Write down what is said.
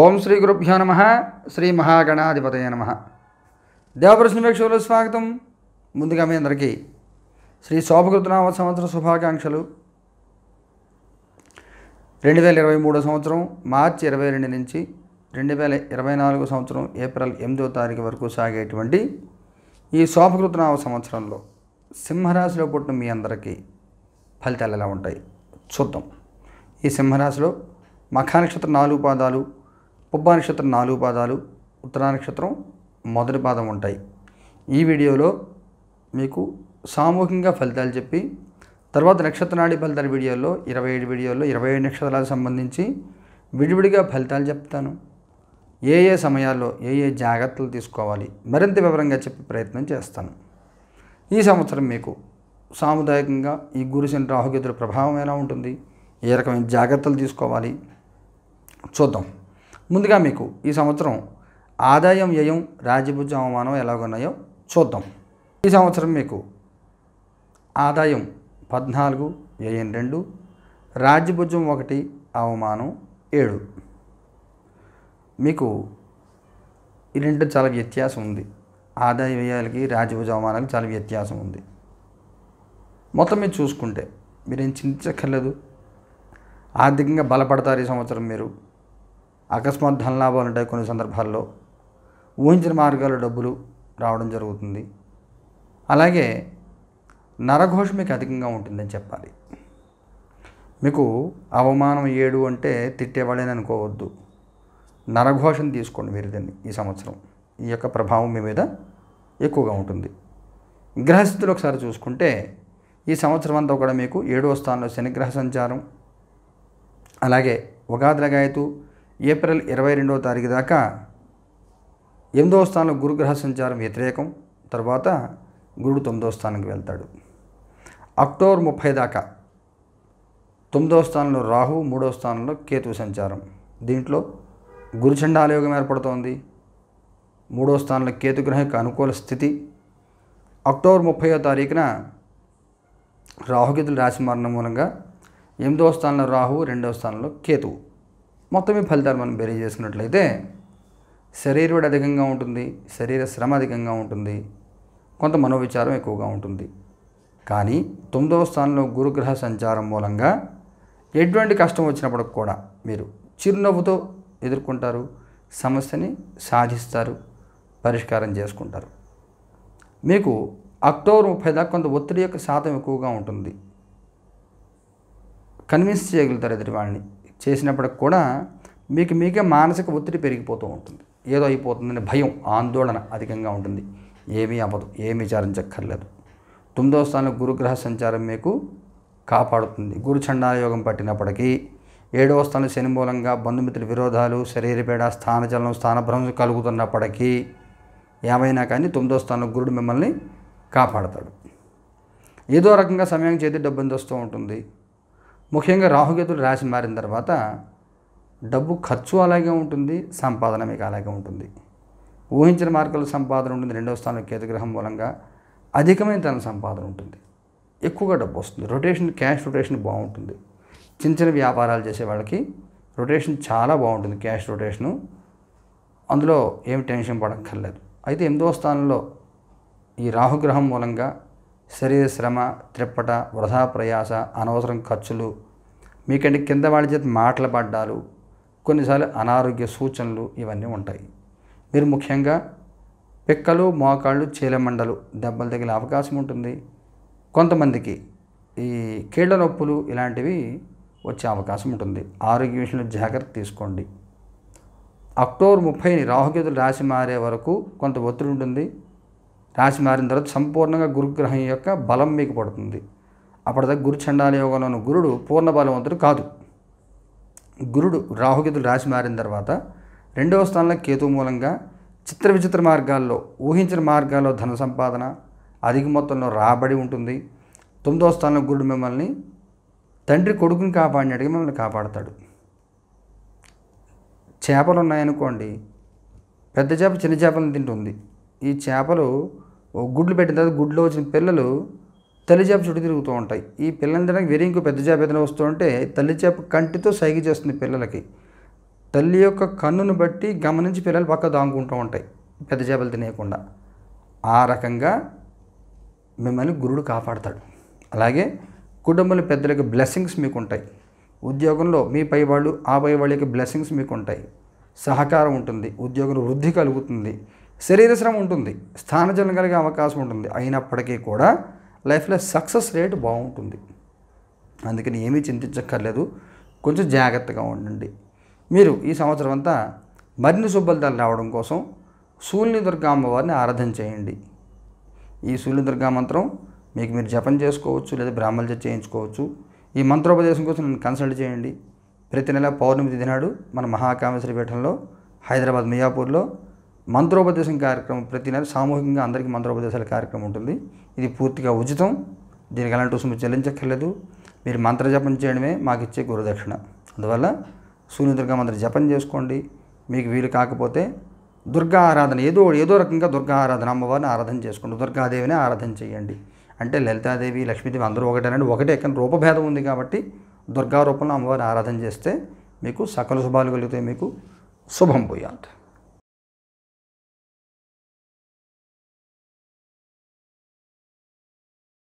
ఓం శ్రీ గురుభ్యో నమ శ్రీ మహాగణాధిపతయ నమ దేవప్రశ్నవేక్షకులు స్వాగతం ముందుగా మీ అందరికీ శ్రీ శోభకృతనామ సంవత్సర శుభాకాంక్షలు రెండు వేల ఇరవై మూడో సంవత్సరం మార్చి ఇరవై రెండు నుంచి రెండు వేల ఇరవై నాలుగు సంవత్సరం ఏప్రిల్ ఎనిమిదో తారీఖు వరకు సాగేటువంటి ఈ శోభకృతనామ సంవత్సరంలో సింహరాశిలో పుట్టిన మీ అందరికీ ఫలితాలు ఎలా ఉంటాయి చూద్దాం ఈ సింహరాశిలో మఖానక్షత్ర నాలుగు పాదాలు పుబ్బా నక్షత్రం నాలుగు పాదాలు ఉత్తరా నక్షత్రం మొదటి పాదం ఉంటాయి ఈ వీడియోలో మీకు సామూహికంగా ఫలితాలు చెప్పి తర్వాత నాడి ఫలితాల వీడియోలో ఇరవై ఏడు వీడియోల్లో ఇరవై ఏడు నక్షత్రాలకు సంబంధించి విడివిడిగా ఫలితాలు చెప్తాను ఏ ఏ సమయాల్లో ఏ ఏ జాగ్రత్తలు తీసుకోవాలి మరింత వివరంగా చెప్పే ప్రయత్నం చేస్తాను ఈ సంవత్సరం మీకు సాముదాయకంగా ఈ గురుశని రాహుకేతుల ప్రభావం ఎలా ఉంటుంది ఏ రకమైన జాగ్రత్తలు తీసుకోవాలి చూద్దాం ముందుగా మీకు ఈ సంవత్సరం ఆదాయం వ్యయం రాజభుజ అవమానం ఎలాగున్నాయో చూద్దాం ఈ సంవత్సరం మీకు ఆదాయం పద్నాలుగు వ్యయం రెండు రాజ్యభుజం ఒకటి అవమానం ఏడు మీకు ఈ రెండు చాలా వ్యత్యాసం ఉంది ఆదాయ వ్యయాలకి రాజభుజ అవమానాలకి చాలా వ్యత్యాసం ఉంది మొత్తం మీరు చూసుకుంటే మీరేం చింతించక్కర్లేదు ఆర్థికంగా బలపడతారు ఈ సంవత్సరం మీరు అకస్మాత్ ధనలాభాలు ఉంటాయి కొన్ని సందర్భాల్లో ఊహించిన మార్గాల్లో డబ్బులు రావడం జరుగుతుంది అలాగే నరఘోష మీకు అధికంగా ఉంటుందని చెప్పాలి మీకు అవమానం ఏడు అంటే తిట్టేవాళ్ళని అనుకోవద్దు నరఘోషం తీసుకోండి మీరు దీన్ని ఈ సంవత్సరం ఈ యొక్క ప్రభావం మీ మీద ఎక్కువగా ఉంటుంది గ్రహస్థితులు ఒకసారి చూసుకుంటే ఈ సంవత్సరం అంతా కూడా మీకు ఏడవ స్థానంలో శనిగ్రహ సంచారం అలాగే ఉగాది లగాయతు ఏప్రిల్ ఇరవై రెండవ తారీఖు దాకా ఎనిమిదవ స్థానంలో గురుగ్రహ సంచారం వ్యతిరేకం తర్వాత గురుడు తొమ్మిదవ స్థానానికి వెళ్తాడు అక్టోబర్ ముప్పై దాకా తొమ్మిదవ స్థానంలో రాహు మూడవ స్థానంలో కేతు సంచారం దీంట్లో ఆలయోగం ఏర్పడుతోంది మూడవ స్థానంలో కేతుగ్రహం యొక్క అనుకూల స్థితి అక్టోబర్ ముప్పైవ తారీఖున రాహుగీతులు రాశి మారణ మూలంగా ఎనిమిదవ స్థానంలో రాహు రెండవ స్థానంలో కేతువు మొత్తం ఈ ఫలితాలు మనం బేరీ చేసుకున్నట్లయితే శరీరుడు అధికంగా ఉంటుంది శరీర శ్రమ అధికంగా ఉంటుంది కొంత మనోవిచారం ఎక్కువగా ఉంటుంది కానీ తొమ్మిదవ స్థానంలో గురుగ్రహ సంచారం మూలంగా ఎటువంటి కష్టం వచ్చినప్పుడు కూడా మీరు చిరునవ్వుతో ఎదుర్కొంటారు సమస్యని సాధిస్తారు పరిష్కారం చేసుకుంటారు మీకు అక్టోబర్ ముప్పై దాకా కొంత ఒత్తిడి యొక్క శాతం ఎక్కువగా ఉంటుంది కన్విన్స్ చేయగలుగుతారు ఎదుటి వాళ్ళని చేసినప్పటికి కూడా మీకు మీకే మానసిక ఒత్తిడి పెరిగిపోతూ ఉంటుంది ఏదో అయిపోతుందనే భయం ఆందోళన అధికంగా ఉంటుంది ఏమీ అవ్వదు ఏమీ విచారించక్కర్లేదు తొమ్మిదో స్థానంలో గురుగ్రహ సంచారం మీకు కాపాడుతుంది గురు యోగం పట్టినప్పటికీ ఏడవ స్థానం శని మూలంగా బంధుమిత్రుల విరోధాలు శరీరపేడ స్థానచలనం స్థానభ్రంశం కలుగుతున్నప్పటికీ ఏమైనా కానీ తొమ్మిదో స్థానంలో గురుడు మిమ్మల్ని కాపాడతాడు ఏదో రకంగా సమయం చేతి డబ్బు వస్తూ ఉంటుంది ముఖ్యంగా రాహుకేతులు రాశి మారిన తర్వాత డబ్బు ఖర్చు అలాగే ఉంటుంది సంపాదన మీకు అలాగే ఉంటుంది ఊహించిన మార్గాల సంపాదన ఉంటుంది రెండవ స్థానం కేతుగ్రహం మూలంగా అధికమైన తన సంపాదన ఉంటుంది ఎక్కువగా డబ్బు వస్తుంది రొటేషన్ క్యాష్ రొటేషన్ బాగుంటుంది చిన్న చిన్న వ్యాపారాలు చేసే వాళ్ళకి రొటేషన్ చాలా బాగుంటుంది క్యాష్ రొటేషను అందులో ఏం టెన్షన్ పడక్కర్లేదు అయితే ఎనిమిదవ స్థానంలో ఈ రాహుగ్రహం మూలంగా శరీర శ్రమ త్రిప్పట వృధా ప్రయాస అనవసరం ఖర్చులు మీకంటే కింద వాళ్ళ చేత మాటల పడ్డాలు కొన్నిసార్లు అనారోగ్య సూచనలు ఇవన్నీ ఉంటాయి మీరు ముఖ్యంగా పిక్కలు మోకాళ్ళు చీలమండలు దెబ్బలు తగిలే అవకాశం ఉంటుంది కొంతమందికి ఈ కీళ్ళ నొప్పులు ఇలాంటివి వచ్చే అవకాశం ఉంటుంది ఆరోగ్య విషయంలో జాగ్రత్త తీసుకోండి అక్టోబర్ ముప్పైని రాహుకేతులు రాశి మారే వరకు కొంత ఒత్తిడి ఉంటుంది రాశి మారిన తర్వాత సంపూర్ణంగా గురుగ్రహం యొక్క బలం మీకు పడుతుంది అప్పటిదాకా గురు చండాల యోగంలో ఉన్న గురుడు పూర్ణ బలవంతుడు కాదు గురుడు రాహుగతుడు రాశి మారిన తర్వాత రెండవ స్థానంలో కేతు మూలంగా చిత్ర విచిత్ర మార్గాల్లో ఊహించిన మార్గాల్లో ధన సంపాదన అధిక మొత్తంలో రాబడి ఉంటుంది తొమ్మిదవ స్థానంలో గురుడు మిమ్మల్ని తండ్రి కొడుకుని కాపాడినట్టుగా మిమ్మల్ని కాపాడతాడు చేపలు ఉన్నాయనుకోండి పెద్ద చేప చిన్న చేపలను తింటుంది ఈ చేపలు గుడ్లు పెట్టిన తర్వాత గుడ్లో వచ్చిన పిల్లలు తల్లి చేప చుట్టూ తిరుగుతూ ఉంటాయి ఈ పిల్లలందరికీ తినడానికి వేరే ఇంకో పెద్ద చేప ఏదైనా వస్తూ ఉంటే తల్లి చేప కంటితో సైగ చేస్తుంది పిల్లలకి తల్లి యొక్క కన్నును బట్టి గమనించి పిల్లలు పక్క దాముకుంటూ ఉంటాయి పెద్ద చేపలు తినేయకుండా ఆ రకంగా మిమ్మల్ని గురుడు కాపాడతాడు అలాగే కుటుంబంలో పెద్దలకి బ్లెస్సింగ్స్ మీకు ఉంటాయి ఉద్యోగంలో మీ పై వాళ్ళు ఆ పై వాళ్ళకి బ్లెస్సింగ్స్ మీకు ఉంటాయి సహకారం ఉంటుంది ఉద్యోగంలో వృద్ధి కలుగుతుంది శరీర శ్రమ ఉంటుంది స్థానజలం కలిగే అవకాశం ఉంటుంది అయినప్పటికీ కూడా లైఫ్లో సక్సెస్ రేట్ బాగుంటుంది అందుకని ఏమీ చింతించక్కర్లేదు కొంచెం జాగ్రత్తగా ఉండండి మీరు ఈ సంవత్సరం అంతా మరిన్ని శుభలితాలు రావడం కోసం సూర్యుని దుర్గా అమ్మవారిని ఆరాధన చేయండి ఈ సూర్యుని దుర్గా మంత్రం మీకు మీరు జపం చేసుకోవచ్చు లేదా బ్రాహ్మణులు చేయించుకోవచ్చు ఈ మంత్రోపదేశం కోసం నన్ను కన్సల్ట్ చేయండి ప్రతి నెల పౌర్ణమి తిథినాడు మన మహాకామేశ్వరి పీఠంలో హైదరాబాద్ మియాపూర్లో మంత్రోపదేశం కార్యక్రమం ప్రతి నెల సామూహికంగా అందరికీ మంత్రోపదేశాల కార్యక్రమం ఉంటుంది ఇది పూర్తిగా ఉచితం దీనికి ఎలాంటి రుసుము చెల్లించక్కర్లేదు మీరు మంత్రజపం చేయడమే మాకు ఇచ్చే గురుదక్షిణ అందువల్ల సూర్యదుర్గా మంత్ర జపం చేసుకోండి మీకు వీలు కాకపోతే దుర్గా ఆరాధన ఏదో ఏదో రకంగా దుర్గా ఆరాధన అమ్మవారిని ఆరాధన చేసుకోండి దుర్గాదేవిని ఆరాధన చేయండి అంటే లలితాదేవి లక్ష్మీదేవి అందరూ ఒకటేనండి ఒకటే కానీ రూపభేదం ఉంది కాబట్టి దుర్గా రూపంలో అమ్మవారిని ఆరాధన చేస్తే మీకు సకల శుభాలు కలిగితే మీకు శుభం పోయాలి